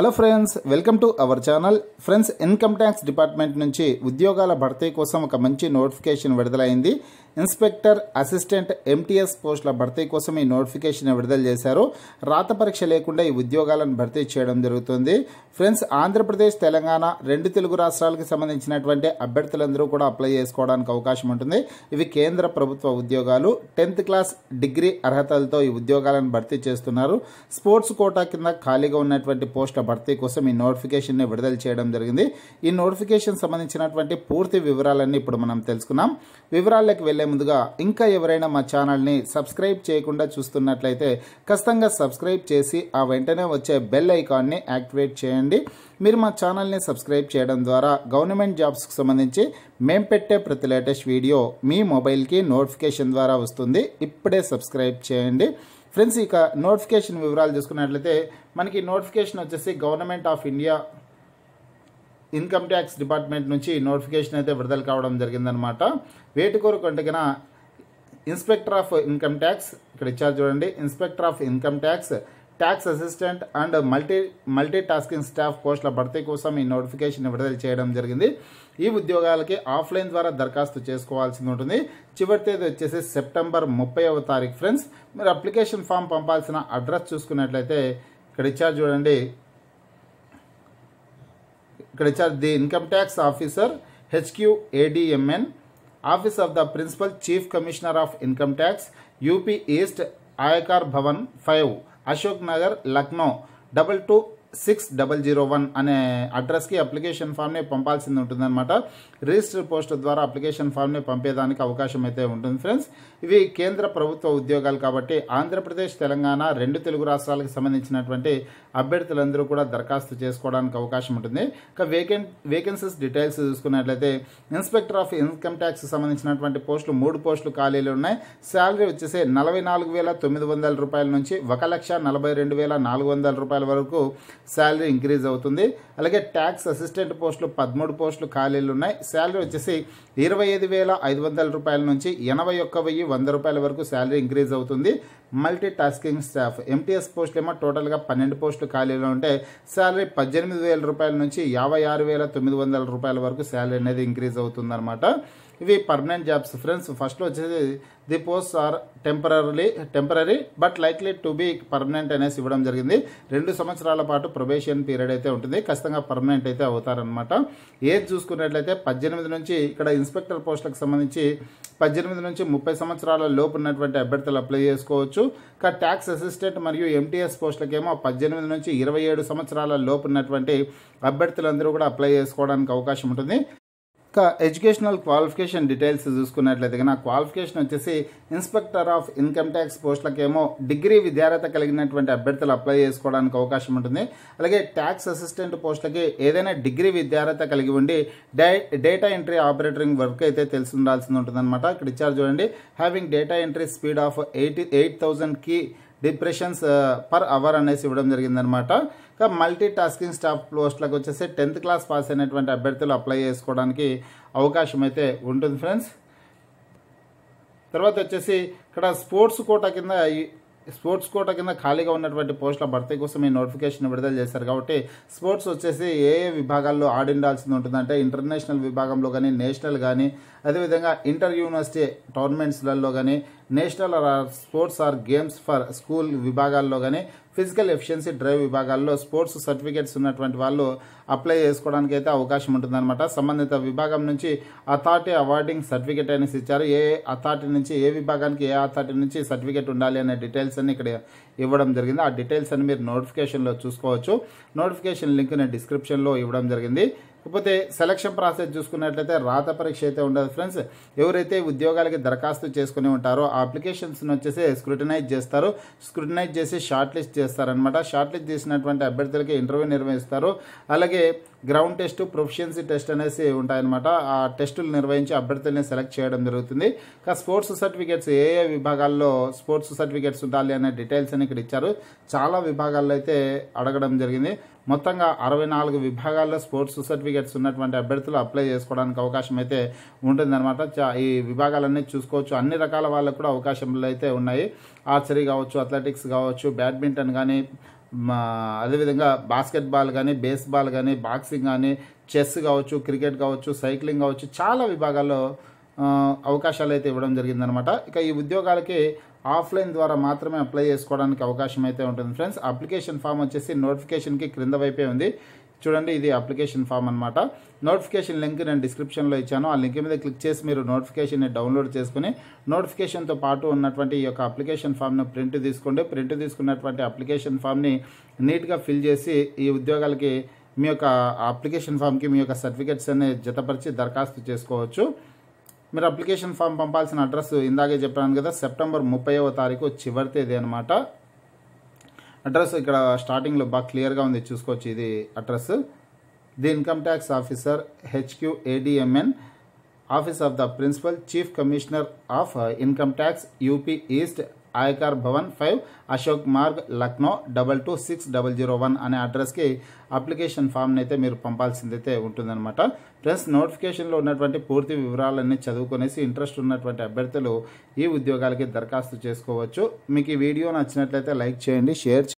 hello friends welcome to our channel friends income tax department నుంచి ఉద్యోగాల భర్తీ కోసం ఒక మంచి నోటిఫికేషన్ విడుదలైంది ఇన్స్పెక్టర్ అసిస్టెంట్ ఎంటీఎస్ పోస్టుల భర్తీ కోసం ఈ నోటిఫికేషన్ విడుదల చేశారు రాత పరీక్ష లేకుండా ఈ ఉద్యోగాలను భర్తీ చేయడం జరుగుతుంది ఫ్రెండ్స్ ఆంధ్రప్రదేశ్ తెలంగాణ రెండు తెలుగు రాష్ట్రాలకు సంబంధించినటువంటి అభ్యర్థులందరూ కూడా అప్లై చేసుకోవడానికి అవకాశం ఉంటుంది ఇవి కేంద్ర ప్రభుత్వ ఉద్యోగాలు టెన్త్ క్లాస్ డిగ్రీ అర్హతలతో ఈ ఉద్యోగాలను భర్తీ చేస్తున్నారు స్పోర్ట్స్ కోటా కింద ఖాళీగా ఉన్నటువంటి పోస్టుల భర్తీ కోసం ఈ నోటిఫికేషన్ని విడుదల చేయడం జరిగింది ఈ నోటిఫికేషన్ సంబంధించినటువంటి పూర్తి వివరాలన్నీ ఇప్పుడు మనం తెలుసుకున్నాం వివరాలకు వెళ్ళి వెళ్లే ముందుగా ఇంకా ఎవరైనా మా ఛానల్ని సబ్స్క్రైబ్ చేయకుండా చూస్తున్నట్లయితే ఖచ్చితంగా సబ్స్క్రైబ్ చేసి ఆ వెంటనే వచ్చే బెల్ ఐకాన్ని యాక్టివేట్ చేయండి మీరు మా ఛానల్ని సబ్స్క్రైబ్ చేయడం ద్వారా గవర్నమెంట్ జాబ్స్కి సంబంధించి మేం పెట్టే ప్రతి లేటెస్ట్ వీడియో మీ మొబైల్కి నోటిఫికేషన్ ద్వారా వస్తుంది ఇప్పుడే సబ్స్క్రైబ్ చేయండి ఫ్రెండ్స్ ఇక నోటిఫికేషన్ వివరాలు చూసుకున్నట్లయితే మనకి నోటిఫికేషన్ వచ్చేసి government of India income tax department నుంచి నోటిఫికేషన్ అయితే విడుదల కావడం జరిగిందనమాట వేటి కొరకు ఇన్స్పెక్టర్ ఆఫ్ ఇన్కమ్ ట్యాక్స్ ఇక్కడ ఇచ్చారు చూడండి inspector of income tax tax assistant and multi multi tasking staff పోస్టుల భర్తీ కోసం ఈ నోటిఫికేషన్ విడుదల చేయడం జరిగింది ఈ ఉద్యోగాలకి ఆఫ్లైన్ ద్వారా దరఖాస్తు చేసుకోవాల్సి ఉంటుంది చివరి తేదీ వచ్చేసి సెప్టెంబర్ ముప్పైవ తారీఖు ఫ్రెండ్స్ మీరు అప్లికేషన్ ఫామ్ పంపాల్సిన అడ్రస్ చూసుకున్నట్లయితే ఇక్కడ ఇచ్చారు చూడండి कलचर the income tax officer H Q N office of the principal chief commissioner of income tax UP east Aayakar Bhavan five Ashok Nagar Lucknow double two six double zero one అనే అడ్రస్కి అప్లికేషన్ ఫామ్ని పంపాల్సింది ఉంటుందన్నమాట రిజిస్టర్ పోస్ట్ ద్వారా అప్లికేషన్ ఫామ్ని పంపేదానికి అవకాశం అయితే ఉంటుంది ఫ్రెండ్స్ ఇవి కేంద్ర ప్రభుత్వ ఉద్యోగాలు కాబట్టి ఆంధ్రప్రదేశ్ తెలంగాణ రెండు తెలుగు రాష్ట్రాలకు సంబంధించినటువంటి అభ్యర్థులందరూ కూడా దరఖాస్తు చేసుకోవడానికి అవకాశం ఉంటుంది ఇంకా వేకెన్ వేకెన్సీస్ డీటెయిల్స్ చూసుకున్నట్లయితే ఇన్స్పెక్టర్ ఆఫ్ ఇన్కమ్ ట్యాక్స్ సంబంధించినటువంటి పోస్టులు మూడు పోస్టులు ఖాళీలు ఉన్నాయి శాలరీ వచ్చేసి నలభై నాలుగు వేల తొమ్మిది వందల రూపాయల నుంచి ఒక లక్ష నలభై రెండు వేల నాలుగు వందల రూపాయల వరకు శాలరీ ఇంక్రీజ్ అవుతుంది అలాగే ట్యాక్స్ అసిస్టెంట్ పోస్టులు పదమూడు పోస్టులు ఖాళీలు ఉన్నాయి శాలరీ వచ్చేసి ఇరవై ఐదు వేల ఐదు వందల రూపాయల నుంచి ఎనభై ఒక్క వెయ్యి వంద రూపాయల వరకు శాలరీ ఇంక్రీజ్ అవుతుంది మల్టీ టాస్కింగ్ స్టాఫ్ ఎంటీఎస్ పోస్టులు ఏమో టోటల్గా పన్నెండు పోస్టులు ఖాళీలో ఉంటే శాలరీ పద్దెనిమిది వేల రూపాయల నుంచి యాభై ఆరు వేల తొమ్మిది వందల రూపాయల వరకు శాలరీ అనేది ఇంక్రీజ్ అవుతుందన్నమాట ఇవి పర్మనెంట్ జాబ్స్ ఫ్రెండ్స్ ఫస్ట్లో వచ్చేసి the post are temporary temporary but likely to be permanent అనేసి ఇవ్వడం జరిగింది రెండు సంవత్సరాల పాటు ప్రొబేషన్ పీరియడ్ అయితే ఉంటుంది ఖచ్చితంగా పర్మనెంట్ అయితే అవుతారనమాట ఏజ్ చూసుకున్నట్లయితే పద్దెనిమిది నుంచి ఇక్కడ ఇన్స్పెక్టర్ పోస్టులకు సంబంధించి పద్దెనిమిది నుంచి ముప్పై సంవత్సరాల లోపు ఉన్నటువంటి అభ్యర్థులు అప్లై చేసుకోవచ్చు ఇక ట్యాక్స్ అసిస్టెంట్ మరియు ఎంటీఎస్ పోస్టులకేమో పద్దెనిమిది నుంచి ఇరవై ఏడు సంవత్సరాల లోపు ఉన్నటువంటి అభ్యర్థులందరూ కూడా అప్లై చేసుకోవడానికి అవకాశం ఉంటుంది ఇంకా ఎడ్యుకేషనల్ క్వాలిఫికేషన్ డీటెయిల్స్ చూసుకున్నట్లయితే నా క్వాలిఫికేషన్ వచ్చేసి ఇన్స్పెక్టర్ ఆఫ్ ఇన్కమ్ ట్యాక్స్ పోస్టులకేమో డిగ్రీ విద్యార్హత కలిగినటువంటి అభ్యర్థులు అప్లై చేసుకోవడానికి అవకాశం ఉంటుంది అలాగే ట్యాక్స్ అసిస్టెంట్ పోస్టులకి ఏదైనా డిగ్రీ విద్యార్హత కలిగి ఉండి డేటా ఎంట్రీ ఆపరేటరింగ్ వర్క్ అయితే తెలిసి ఉండాల్సి ఉంటుందన్నమాట ఇక్కడ ఇచ్చారు చూడండి having data entry speed of eighty eight key depressions per uh, hour అనేసి ఇవ్వడం జరిగిందనమాట ఇంకా మల్టీ టాస్కింగ్ స్టాఫ్ పోస్ట్లకు వచ్చేసి టెన్త్ క్లాస్ పాస్ అయినటువంటి అభ్యర్థులు అప్లై చేసుకోవడానికి అవకాశం అయితే ఉంటుంది ఫ్రెండ్స్ తర్వాత వచ్చేసి ఇక్కడ స్పోర్ట్స్ కోటా కింద స్పోర్ట్స్ కోట కింద ఖాళీగా ఉన్నటువంటి పోస్టుల భర్తీ కోసం ఈ నోటిఫికేషన్ విడుదల చేశారు కాబట్టి స్పోర్ట్స్ వచ్చేసి ఏ ఏ విభాగాల్లో ఆడిండాల్సింది ఉంటుందంటే ఇంటర్నేషనల్ విభాగంలో కానీ నేషనల్ కానీ అదేవిధంగా ఇంటర్ యూనివర్సిటీ టోర్నమెంట్స్లలో కానీ national sports or games for school విభాగాల్లో కానీ ఫిజికల్ ఎఫిషియన్సీ డ్రైవ్ విభాగాల్లో స్పోర్ట్స్ సర్టిఫికేట్స్ ఉన్నటువంటి వాళ్ళు అప్లై చేసుకోవడానికి అయితే అవకాశం ఉంటుందన్నమాట సంబంధిత విభాగం నుంచి అథారిటీ అవార్డింగ్ సర్టిఫికేట్ అనేసి ఇచ్చారు ఏ అథారిటీ నుంచి ఏ విభాగానికి ఏ అథారిటీ నుంచి సర్టిఫికేట్ ఉండాలి అనే డీటెయిల్స్ అన్ని ఇక్కడ ఇవ్వడం జరిగింది ఆ డీటెయిల్స్ అని మీరు నోటిఫికేషన్లో చూసుకోవచ్చు నోటిఫికేషన్ లింక్ నేను డిస్క్రిప్షన్లో ఇవ్వడం జరిగింది కాకపోతే సెలక్షన్ ప్రాసెస్ చూసుకున్నట్లయితే రాత పరీక్ష అయితే ఉండదు ఫ్రెండ్స్ ఎవరైతే ఉద్యోగాలకి దరఖాస్తు చేసుకుని ఉంటారో ఆ అప్లికేషన్స్ని వచ్చేసి స్క్రూటినైజ్ చేస్తారు స్క్రూటినైజ్ చేసి షార్ట్ లిస్ట్ చేస్తారనమాట షార్ట్ లిస్ట్ చేసినటువంటి అభ్యర్థులకి ఇంటర్వ్యూ నిర్వహిస్తారు అలాగే గ్రౌండ్ టెస్ట్ ప్రొఫిషియన్సీ టెస్ట్ అనేసి ఉంటాయన్నమాట ఆ టెస్టులు నిర్వహించి అభ్యర్థుల్ని సెలెక్ట్ చేయడం జరుగుతుంది ఇంకా స్పోర్ట్స్ సర్టిఫికేట్స్ ఏ ఏ విభాగాల్లో స్పోర్ట్స్ సర్టిఫికేట్స్ ఉండాలి అనే డీటెయిల్స్ అని ఇక్కడ ఇచ్చారు చాలా విభాగాల్లో అయితే అడగడం జరిగింది మొత్తంగా అరవై నాలుగు విభాగాల్లో స్పోర్ట్స్ సర్టిఫికేట్స్ ఉన్నటువంటి అభ్యర్థులు అప్లై చేసుకోవడానికి అవకాశం అయితే ఉంటుందన్నమాట ఈ విభాగాలన్నీ చూసుకోవచ్చు అన్ని రకాల వాళ్ళకు కూడా అవకాశంలు అయితే ఉన్నాయి ఆర్చరీ కావచ్చు అథ్లెటిక్స్ కావచ్చు బ్యాడ్మింటన్ కానీ అదేవిధంగా బాస్కెట్బాల్ కానీ బేస్బాల్ కానీ బాక్సింగ్ కానీ చెస్ కావచ్చు క్రికెట్ కావచ్చు సైక్లింగ్ కావచ్చు చాలా విభాగాల్లో అవకాశాలు అయితే ఇవ్వడం జరిగిందనమాట ఇక ఈ ఉద్యోగాలకి ఆఫ్లైన్ ద్వారా మాత్రమే అప్లై చేసుకోవడానికి అవకాశం అయితే ఉంటుంది ఫ్రెండ్స్ అప్లికేషన్ ఫామ్ వచ్చేసి నోటిఫికేషన్కి క్రింద వైపే ఉంది చూడండి ఇది అప్లికేషన్ ఫామ్ అనమాట నోటిఫికేషన్ లింక్ నేను డిస్క్రిప్షన్లో ఇచ్చాను ఆ లింక్ మీద క్లిక్ చేసి మీరు నోటిఫికేషన్ని డౌన్లోడ్ చేసుకుని నోటిఫికేషన్తో పాటు ఉన్నటువంటి ఈ యొక్క అప్లికేషన్ ఫామ్ను ప్రింట్ తీసుకోండి ప్రింట్ తీసుకున్నటువంటి అప్లికేషన్ ఫామ్ని నీట్గా ఫిల్ చేసి ఈ ఉద్యోగాలకి మీ యొక్క అప్లికేషన్ ఫామ్కి మీ యొక్క సర్టిఫికేట్స్ అనేది జతపరిచి దరఖాస్తు చేసుకోవచ్చు మీరు అప్లికేషన్ ఫామ్ పంపాల్సిన అడ్రస్ ఇందాకే చెప్పాను కదా సెప్టెంబర్ ముప్పైవ తారీఖు చివరి తేదీ అనమాట అడ్రస్ ఇక్కడ స్టార్టింగ్లో బాగా క్లియర్గా ఉంది చూసుకోవచ్చు ఇది address the income tax officer HQ ADMN office of the principal chief commissioner of income tax UP east Aayakar Bhavan five Ashok Marg Lucknow double two six double zero one అనే అడ్రస్కి అప్లికేషన్ ఫామ్ని అయితే మీరు పంపాల్సిందైతే ఉంటుందన్నమాట ఫ్రెండ్స్ నోటిఫికేషన్లో ఉన్నటువంటి పూర్తి వివరాలన్నీ చదువుకునేసి ఇంట్రెస్ట్ ఉన్నటువంటి అభ్యర్థులు ఈ ఉద్యోగాలకి దరఖాస్తు చేసుకోవచ్చు మీకు ఈ వీడియో నచ్చినట్లయితే లైక్ చేయండి షేర్